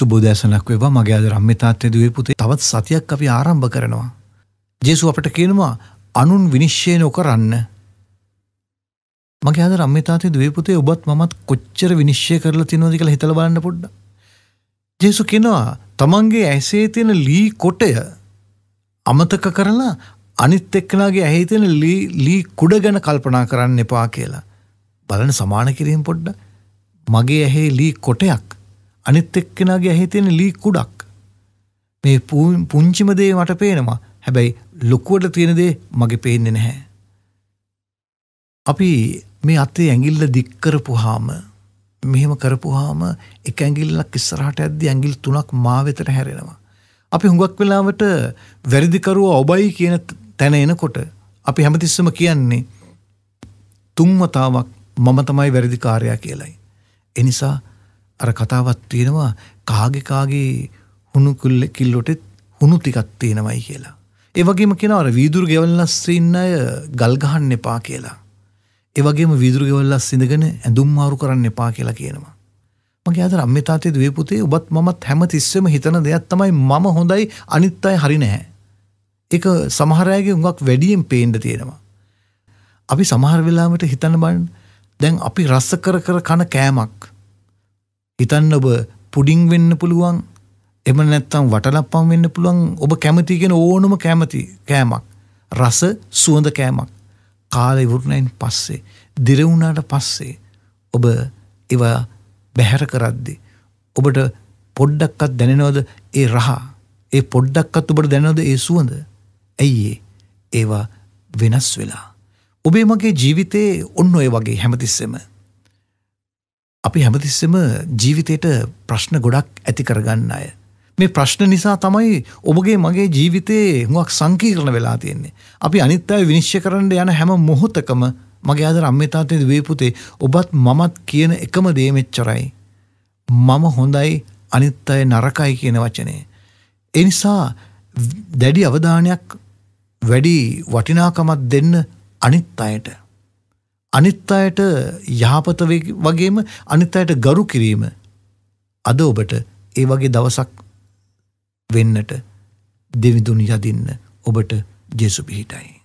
සුබෝදෑසනක් වේවා මගේ අද රම්මේ තාත්තේ පුතේ තවත් සතියක් අපි ආරම්භ කරනවා. ජේසු අපට කියනවා අනුන් විනිශ්චය නොකරන්න. මගේ අද රම්මේ තාත්තේ දුවේ පුතේ ඔබත් මමත් කොච්චර විනිශ්චය කරලා තියෙනවද කියලා හිතලා බලන්න පොඩ්ඩක්. ජේසු කියනවා තමන්ගේ ඇසේ තියෙන ලී කොටය අමතක කරලා අනිත් එක්කනාගේ ඇහි තියෙන ලී ලී කුඩ ගැන කල්පනා කරන්න එපා කියලා. බලන සමාන කිරීම පොඩ්ඩ මගේ ඇහි ලී කොටයක් අනිත් එක්කෙනගේ ඇහි තියෙන ලී කුඩක්. මේ පුංචිම දේ මට පේනවා. හැබැයි ලොකුවට තියෙන දේ මගේ පේන්නේ නැහැ. අපි මේ අතේ ඇඟිල්ල දික් කරපුවාම මෙහෙම කරපුවාම එක ඇඟිල්ලක් ඉස්සරහට ඇද්දි ඇඟිල් තුනක් මා වෙතට හැරෙනවා. අපි හුඟක් වෙලාවට වැරදිකරුවා ඔබයි කියන තැන එනකොට අපි හැමතිස්සම කියන්නේ තුන් වතාවක් මම තමයි වැරදිකාරයා කියලයි. එනිසා අර කතාවක් තියෙනවා කාගේ කාගේ හුණු කුල්ල කිල්ලොටෙත් හුණු ටිකක් තියෙනවයි කියලා. ඒ වගේම කියනවා අර වීදුරු ගෙවල් ලස්සේ ඉන්න අය ගල් ගහන්න එපා කියලා. ඒ වගේම වීදුරු ගෙවල් ලස්සේ ඉඳගෙන ඇඳුම් මාරු කරන්න එපා කියලා කියනවා. මගේ අතර අම්මේ තාත්තේ දුවේ පුතේ ඔබත් මමත් හැම තිස්සෙම හිතන දෙයක් තමයි මම හොඳයි අනිත් අය හරි නැහැ. ඒක සමහර අයගේ හුඟක් වැඩියෙන් පේන්න තියෙනවා. අපි සමහර වෙලාවට හිතන්න බලන්න දැන් අපි රස කර කර කන කෑමක් හිතන්න ඔබ පුඩිං වෙන්න පුළුවන් එම නැත්තම් වටලප්පම් වෙන්න පුළුවන් ඔබ කැමති කියෙන ඕනම කැමති කෑමක් රස සුවඳ කෑමක් කාලය වුරුණයින් පස්සේ දිරවුණාට පස්සේ ඔබ ඒවා බැහැර කරද්දි. ඔබට පොඩ්ඩක්කත් දැනෙනවද ඒ රහා ඒ පොඩ්ඩක්කත් ඔබට දැනවද ඒ සුවඳ ඇයිඒ ඒවා වෙනස් වෙලා. ඔබේ මගේ ජීවිතයේ ඔන්න ඔය වගේ හැමතිස්සෙම අපි හැමතිස්සම ජීවිතයට ප්‍රශ්න ගොඩක් ඇති කරගන්න අය. මේ ප්‍රශ්න නිසා තමයි ඔබගේ මගේ ජීවිතයේ හුවක් සංකීර්ණ වෙලා තියෙන්නේ. අපි අනිත් අය විනිශ්්‍ය කරන්න යන හැම මොහොතකම මගේ අද අම්මතාතයද වේපුතේ ඔබත් මමත් කියන එකම දේමෙච්චරයි. මම හොඳයි අනිත් අය නරකයි කියන වචනය. එනිසා දැඩි අවධානයක් වැඩි වටිනාකමත් දෙන්න අනිත් අයට. අනිත් අයට යහපත වගේම අනිත් අයට ගරු කිරීම අද ඔබට ඒ වගේ දවසක් වෙන්නට දෙවිඳුන් යදින්න ඔබට ජෙසු පිහිටයි